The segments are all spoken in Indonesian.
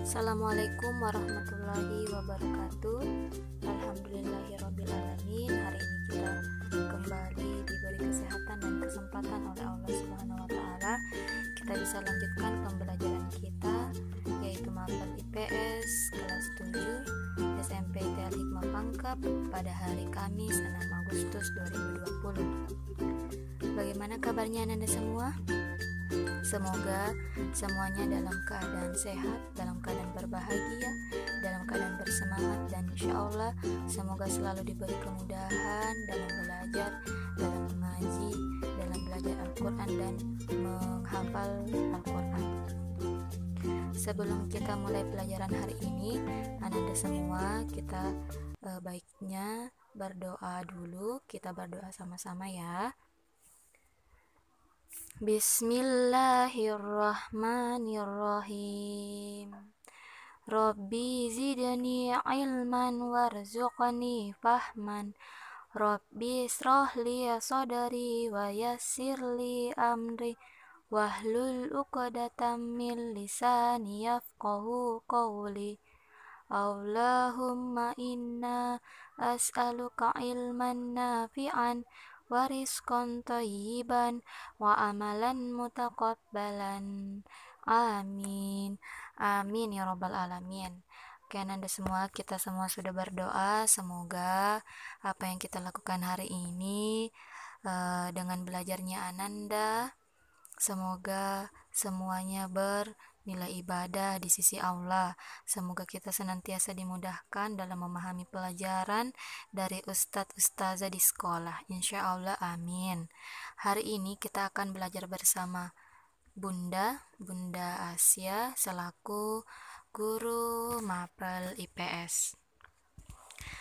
Assalamualaikum warahmatullahi wabarakatuh Alhamdulillahirrabbilalamin Hari ini kita kembali diberi kesehatan dan kesempatan oleh Allah Subhanahu Wa Taala. Kita bisa lanjutkan pembelajaran kita Yaitu mata IPS kelas 7 SMP ITL Hikmah Pada hari Kamis 6 Agustus 2020 Bagaimana kabarnya Anda semua? Semoga semuanya dalam keadaan sehat, dalam keadaan berbahagia, dalam keadaan bersemangat, dan insya Allah semoga selalu diberi kemudahan dalam belajar, dalam mengaji, dalam belajar Al-Quran, dan menghafal Al-Quran. Sebelum kita mulai pelajaran hari ini, Anda semua kita e, baiknya berdoa dulu, kita berdoa sama-sama ya. Bismillahirrahmanirrahim Rabbi zidni ilman warzuqni fahman Rabbi israhli sadari wa yassirli amri Wahlul uqadatam min lisani yafqahu qawli Allahumma inna as'aluka ilman nafi'an konto iban wa amalan mutakabbalan amin amin ya robbal alamin Oke Anda semua, kita semua sudah berdoa. Semoga apa yang kita lakukan hari ini uh, dengan belajarnya Ananda, semoga semuanya ber nilai ibadah di sisi Allah. Semoga kita senantiasa dimudahkan dalam memahami pelajaran dari Ustadz Ustazah di sekolah. Insya Allah, amin. Hari ini kita akan belajar bersama Bunda, Bunda Asia, selaku guru mapel IPS.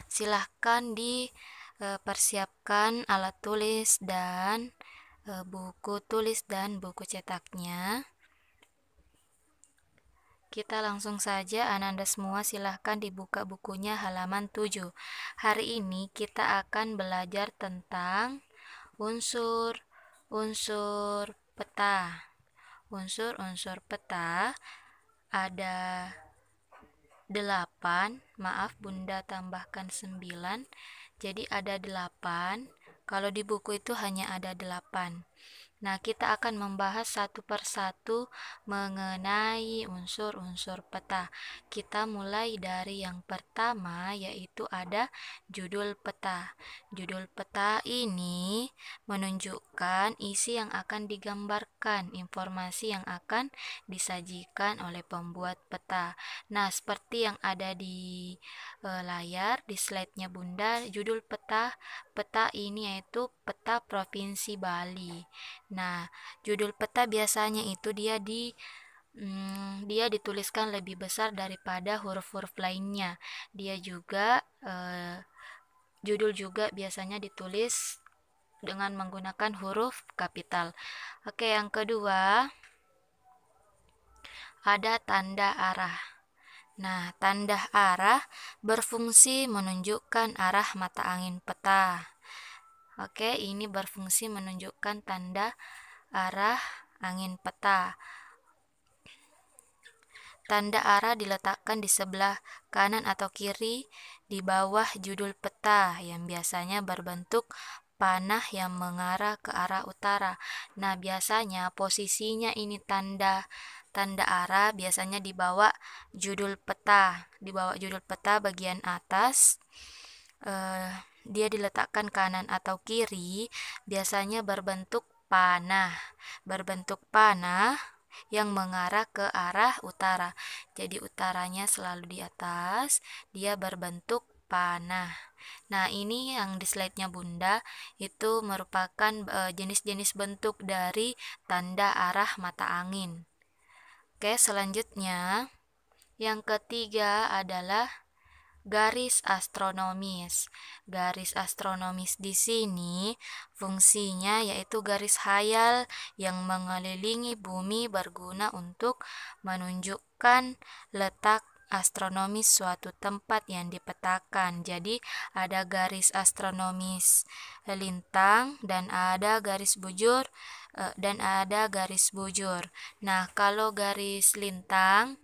Silahkan dipersiapkan e, alat tulis dan e, buku tulis dan buku cetaknya. Kita langsung saja Ananda semua silahkan dibuka bukunya halaman 7 Hari ini kita akan belajar tentang unsur, unsur peta Unsur-unsur peta ada 8 Maaf bunda tambahkan 9 Jadi ada 8 Kalau di buku itu hanya ada 8 Nah, kita akan membahas satu persatu mengenai unsur-unsur peta. Kita mulai dari yang pertama, yaitu ada judul peta. Judul peta ini menunjukkan isi yang akan digambarkan, informasi yang akan disajikan oleh pembuat peta. Nah, seperti yang ada di e, layar, di slide-nya Bunda, judul peta peta ini yaitu peta Provinsi Bali. Nah, judul peta biasanya itu dia di hmm, dia dituliskan lebih besar daripada huruf-huruf lainnya. Dia juga eh, judul juga biasanya ditulis dengan menggunakan huruf kapital. Oke, yang kedua ada tanda arah. Nah, tanda arah berfungsi menunjukkan arah mata angin peta. Oke, ini berfungsi menunjukkan tanda arah angin peta. Tanda arah diletakkan di sebelah kanan atau kiri di bawah judul peta yang biasanya berbentuk panah yang mengarah ke arah utara. Nah, biasanya posisinya ini tanda tanda arah biasanya di bawah judul peta, di bawah judul peta bagian atas. Eh, dia diletakkan kanan atau kiri biasanya berbentuk panah berbentuk panah yang mengarah ke arah utara jadi utaranya selalu di atas dia berbentuk panah nah ini yang di slide nya bunda itu merupakan e, jenis-jenis bentuk dari tanda arah mata angin oke selanjutnya yang ketiga adalah garis astronomis. Garis astronomis di sini fungsinya yaitu garis hayal yang mengelilingi bumi berguna untuk menunjukkan letak astronomis suatu tempat yang dipetakan. Jadi ada garis astronomis lintang dan ada garis bujur eh, dan ada garis bujur. Nah, kalau garis lintang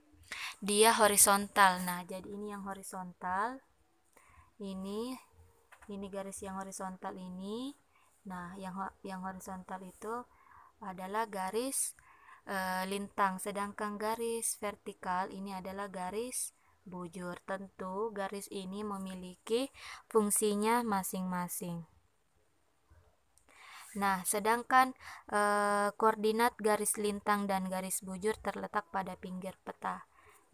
dia horizontal nah jadi ini yang horizontal ini ini garis yang horizontal ini nah yang yang horizontal itu adalah garis e, lintang sedangkan garis vertikal ini adalah garis bujur tentu garis ini memiliki fungsinya masing-masing Nah, sedangkan e, koordinat garis lintang dan garis bujur terletak pada pinggir peta.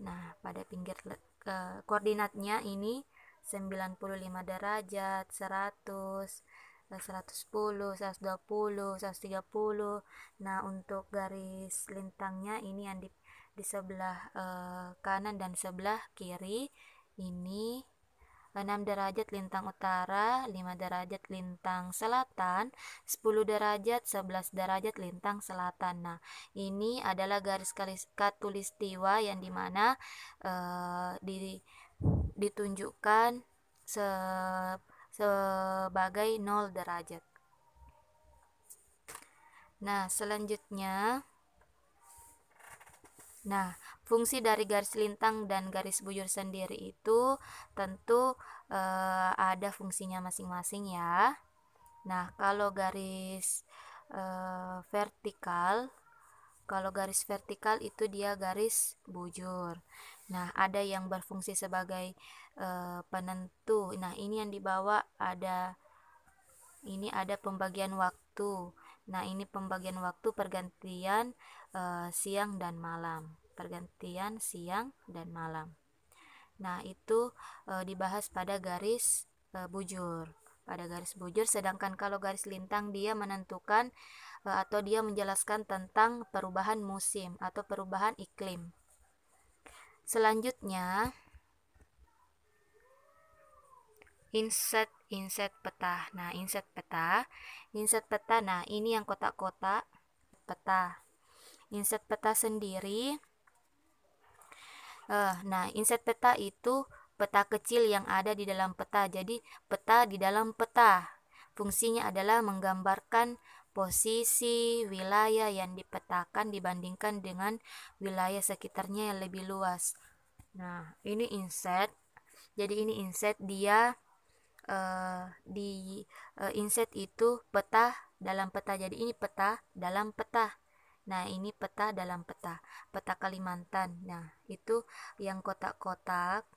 Nah, pada pinggir koordinatnya ini 95 derajat, 100, 110, 120, 130. Nah, untuk garis lintangnya ini yang di, di sebelah uh, kanan dan sebelah kiri ini 6 derajat lintang utara, 5 derajat lintang selatan, 10 derajat, 11 derajat lintang selatan. Nah, ini adalah garis katulistiwa yang dimana uh, eh, di, ditunjukkan se, sebagai 0 derajat. Nah, selanjutnya Nah, fungsi dari garis lintang dan garis bujur sendiri itu tentu e, ada fungsinya masing-masing ya. Nah, kalau garis e, vertikal kalau garis vertikal itu dia garis bujur. Nah, ada yang berfungsi sebagai e, penentu. Nah, ini yang dibawa ada ini ada pembagian waktu. Nah, ini pembagian waktu pergantian e, siang dan malam pergantian siang dan malam. Nah, itu e, dibahas pada garis e, bujur. Pada garis bujur, sedangkan kalau garis lintang dia menentukan e, atau dia menjelaskan tentang perubahan musim atau perubahan iklim. Selanjutnya, inset-inset peta. Nah, inset peta, inset peta. Nah, ini yang kotak-kotak peta. Inset peta sendiri Uh, nah, inset peta itu peta kecil yang ada di dalam peta. Jadi, peta di dalam peta. Fungsinya adalah menggambarkan posisi wilayah yang dipetakan dibandingkan dengan wilayah sekitarnya yang lebih luas. Nah, ini inset. Jadi ini inset dia uh, di uh, inset itu peta dalam peta. Jadi ini peta dalam peta. Nah, ini peta dalam peta, peta Kalimantan. Nah, itu yang kotak-kotak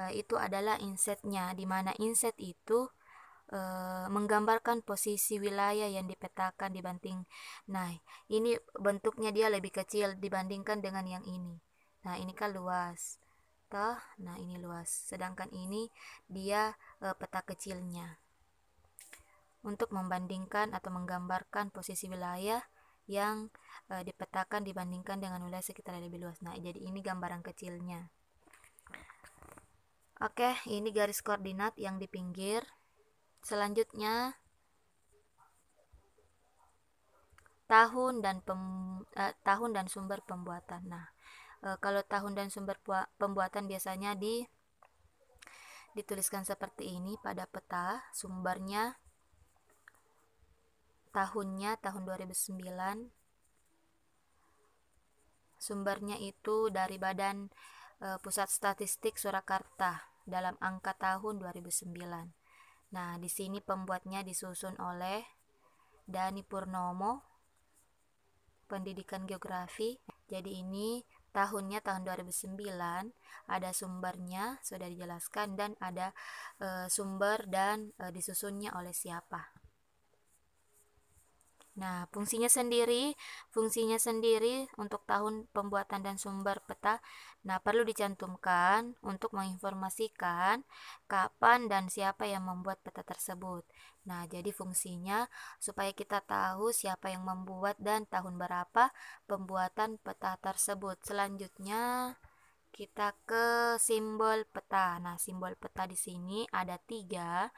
eh, itu adalah insetnya, di mana inset itu e, menggambarkan posisi wilayah yang dipetakan dibanding Nah, ini bentuknya dia lebih kecil dibandingkan dengan yang ini. Nah, ini kan luas. Toh, nah ini luas. Sedangkan ini dia e, peta kecilnya. Untuk membandingkan atau menggambarkan posisi wilayah yang e, dipetakan dibandingkan dengan wilayah sekitar yang lebih luas. Nah, jadi ini gambaran kecilnya. Oke, ini garis koordinat yang di pinggir. Selanjutnya tahun dan pem, e, tahun dan sumber pembuatan. Nah, e, kalau tahun dan sumber pembuatan biasanya di dituliskan seperti ini pada peta sumbernya tahunnya tahun 2009 sumbernya itu dari Badan e, Pusat Statistik Surakarta dalam angka tahun 2009 nah di sini pembuatnya disusun oleh Dani Purnomo pendidikan geografi jadi ini tahunnya tahun 2009 ada sumbernya sudah dijelaskan dan ada e, sumber dan e, disusunnya oleh siapa Nah, fungsinya sendiri, fungsinya sendiri untuk tahun pembuatan dan sumber peta. Nah, perlu dicantumkan untuk menginformasikan kapan dan siapa yang membuat peta tersebut. Nah, jadi fungsinya supaya kita tahu siapa yang membuat dan tahun berapa pembuatan peta tersebut. Selanjutnya, kita ke simbol peta. Nah, simbol peta di sini ada tiga.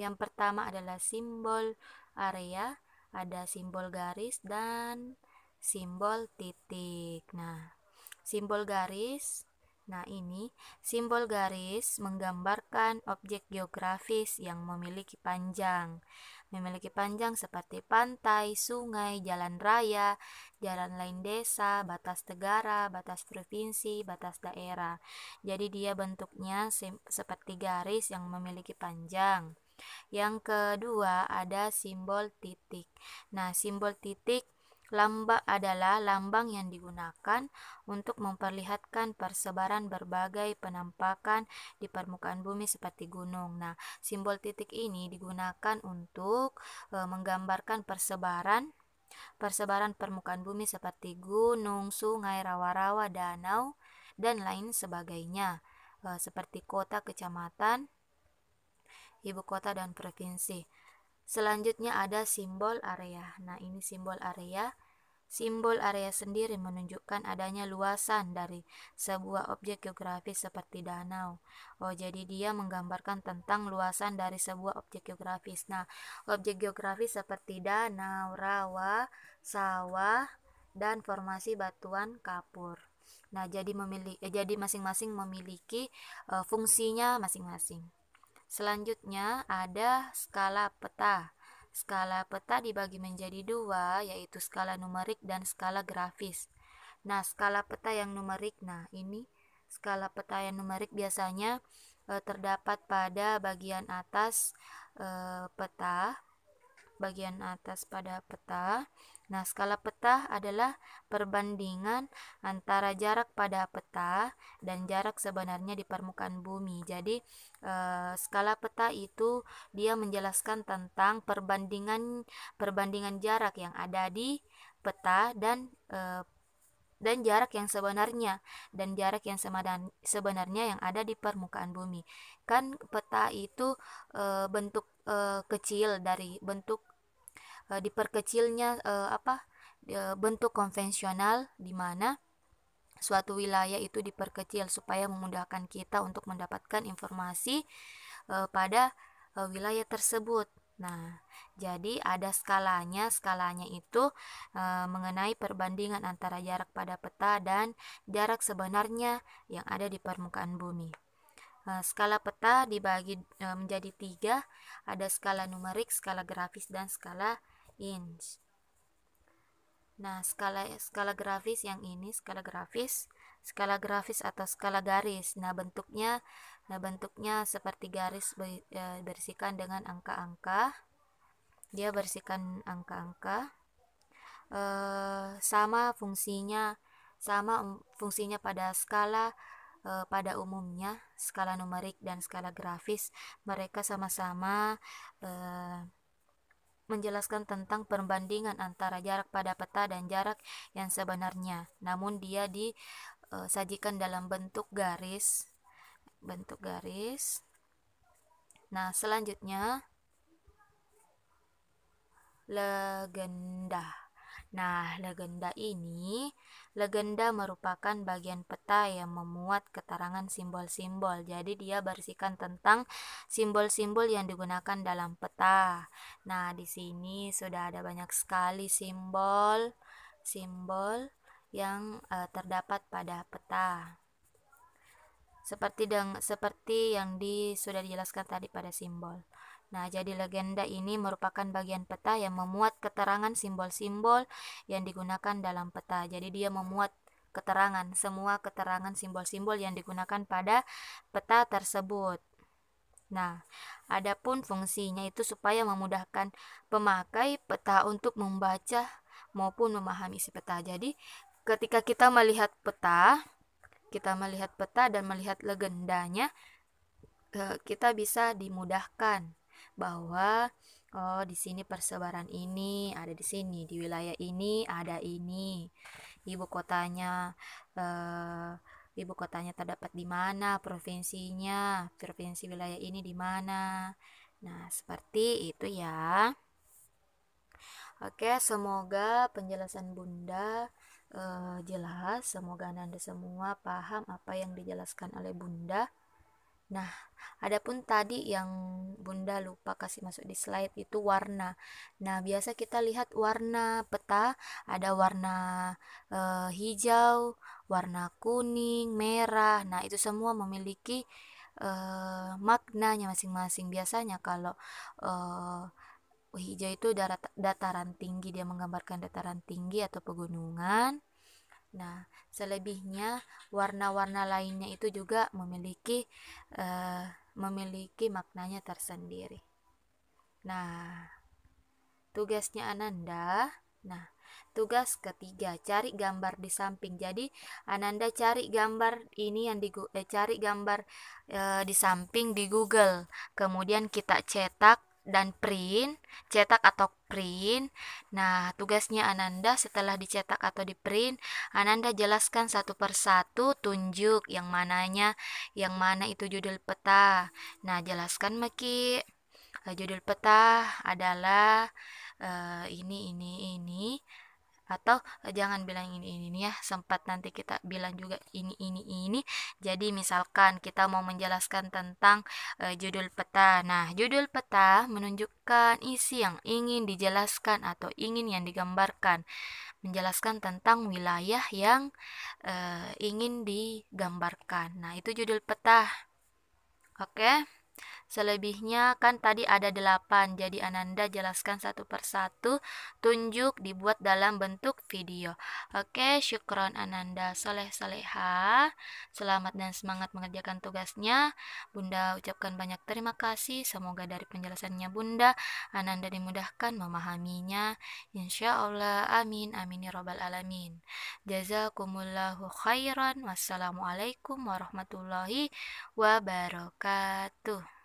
Yang pertama adalah simbol area ada simbol garis dan simbol titik. Nah, simbol garis Nah, ini simbol garis menggambarkan objek geografis yang memiliki panjang. Memiliki panjang seperti pantai, sungai, jalan raya, jalan lain desa, batas negara, batas provinsi, batas daerah. Jadi dia bentuknya seperti garis yang memiliki panjang. Yang kedua, ada simbol titik. Nah, simbol titik lambang adalah lambang yang digunakan untuk memperlihatkan persebaran berbagai penampakan di permukaan bumi seperti gunung. Nah, simbol titik ini digunakan untuk e, menggambarkan persebaran persebaran permukaan bumi seperti gunung, sungai, rawa-rawa, danau, dan lain sebagainya, eh, seperti kota, kecamatan, ibu kota dan provinsi. Selanjutnya ada simbol area. Nah, ini simbol area. Simbol area sendiri menunjukkan adanya luasan dari sebuah objek geografis seperti danau. Oh, jadi dia menggambarkan tentang luasan dari sebuah objek geografis. Nah, objek geografis seperti danau, rawa, sawah, dan formasi batuan kapur. Nah, jadi memiliki eh, jadi masing-masing memiliki uh, fungsinya masing-masing. Selanjutnya ada skala peta. Skala peta dibagi menjadi dua, yaitu skala numerik dan skala grafis. Nah, skala peta yang numerik, nah ini skala peta yang numerik biasanya e, terdapat pada bagian atas e, peta, bagian atas pada peta. Nah, skala peta adalah perbandingan antara jarak pada peta dan jarak sebenarnya di permukaan bumi. Jadi, eh, skala peta itu dia menjelaskan tentang perbandingan perbandingan jarak yang ada di peta dan eh, dan jarak yang sebenarnya dan jarak yang sebenarnya yang ada di permukaan bumi. Kan peta itu e, bentuk e, kecil dari bentuk Eh, diperkecilnya e, apa e, bentuk konvensional di mana suatu wilayah itu diperkecil supaya memudahkan kita untuk mendapatkan informasi e, pada e, wilayah tersebut. Nah, jadi ada skalanya, skalanya itu e, mengenai perbandingan antara jarak pada peta dan jarak sebenarnya yang ada di permukaan bumi. E, skala peta dibagi e, menjadi tiga, ada skala numerik, skala grafis, dan skala inch. Nah, skala skala grafis yang ini skala grafis, skala grafis atau skala garis. Nah, bentuknya nah bentuknya seperti garis e, bersihkan dengan angka-angka. Dia bersihkan angka-angka. E, sama fungsinya sama um, fungsinya pada skala e, pada umumnya skala numerik dan skala grafis mereka sama-sama e, menjelaskan tentang perbandingan antara jarak pada peta dan jarak yang sebenarnya. Namun dia disajikan eh, dalam bentuk garis, bentuk garis. Nah, selanjutnya legenda. Nah, legenda ini, legenda merupakan bagian peta yang memuat keterangan simbol-simbol. Jadi dia bersihkan tentang simbol-simbol yang digunakan dalam peta. Nah, di sini sudah ada banyak sekali simbol simbol yang e, terdapat pada peta. Seperti deng seperti yang di sudah dijelaskan tadi pada simbol. Nah, jadi legenda ini merupakan bagian peta yang memuat keterangan simbol-simbol yang digunakan dalam peta. Jadi dia memuat keterangan, semua keterangan simbol-simbol yang digunakan pada peta tersebut. Nah, adapun fungsinya itu supaya memudahkan pemakai peta untuk membaca maupun memahami isi peta. Jadi, ketika kita melihat peta, kita melihat peta dan melihat legendanya, eh, kita bisa dimudahkan bahwa oh di sini persebaran ini ada di sini, di wilayah ini ada ini, ibu kotanya eh, ibu kotanya terdapat di mana, provinsinya, provinsi wilayah ini di mana. Nah, seperti itu ya. Oke, semoga penjelasan Bunda eh, jelas. Semoga Anda semua paham apa yang dijelaskan oleh Bunda. Nah, adapun tadi yang bunda lupa kasih masuk di slide itu warna nah biasa kita lihat warna peta ada warna e, hijau warna kuning merah nah itu semua memiliki e, maknanya masing-masing biasanya kalau e, hijau itu darat, dataran tinggi dia menggambarkan dataran tinggi atau pegunungan Nah, selebihnya warna-warna lainnya itu juga memiliki uh, memiliki maknanya tersendiri. Nah, tugasnya Ananda. Nah, tugas ketiga cari gambar di samping. Jadi Ananda cari gambar ini yang di eh, cari gambar eh, di samping di Google. Kemudian kita cetak dan print, cetak atau print. Nah, tugasnya Ananda setelah dicetak atau di-print, Ananda jelaskan satu persatu, tunjuk yang mananya, yang mana itu judul peta. Nah, jelaskan Meki. Eh, judul peta adalah uh, ini ini ini atau e, jangan bilang ini ini, ini ya sempat nanti kita bilang juga ini ini ini jadi misalkan kita mau menjelaskan tentang e, judul peta nah judul peta menunjukkan isi yang ingin dijelaskan atau ingin yang digambarkan menjelaskan tentang wilayah yang e, ingin digambarkan nah itu judul peta oke okay? Selebihnya kan tadi ada delapan, jadi Ananda jelaskan satu persatu, tunjuk dibuat dalam bentuk video. Oke, syukron Ananda, soleh soleha, selamat dan semangat mengerjakan tugasnya. Bunda ucapkan banyak terima kasih, semoga dari penjelasannya Bunda, Ananda dimudahkan memahaminya. Insya Allah, amin, amin ya robbal alamin. Jazakumullahu khairan, wassalamualaikum warahmatullahi wabarakatuh.